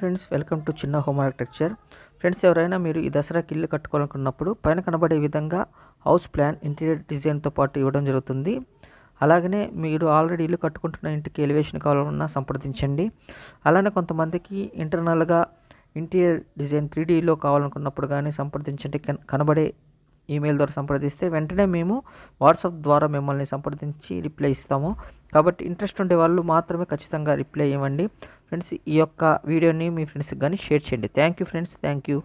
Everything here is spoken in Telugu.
friends welcome to Chinna home architecture friends ఎవరైనా మీరు ఈ దసరాకి ఇల్లు కట్టుకోవాలనుకున్నప్పుడు పైన కనబడే విధంగా హౌస్ ప్లాన్ ఇంటీరియర్ డిజైన్తో పాటు ఇవ్వడం జరుగుతుంది అలాగనే మీరు ఆల్రెడీ ఇల్లు కట్టుకుంటున్న ఇంటికి ఎలివేషన్ కావాలన్నా సంప్రదించండి అలానే కొంతమందికి ఇంటర్నల్గా ఇంటీరియర్ డిజైన్ త్రీడీలో కావాలనుకున్నప్పుడు కానీ సంప్రదించండి కనబడే ఈమెయిల్ ద్వారా సంప్రదిస్తే వెంటనే మేము వాట్సాప్ ద్వారా మిమ్మల్ని సంప్రదించి రిప్లై ఇస్తాము కాబట్టి ఇంట్రెస్ట్ ఉండే వాళ్ళు మాత్రమే ఖచ్చితంగా రిప్లై ఇవ్వండి ఫ్రెండ్స్ ఈ యొక్క వీడియోని మీ ఫ్రెండ్స్కి కానీ షేర్ చేయండి thank you friends thank you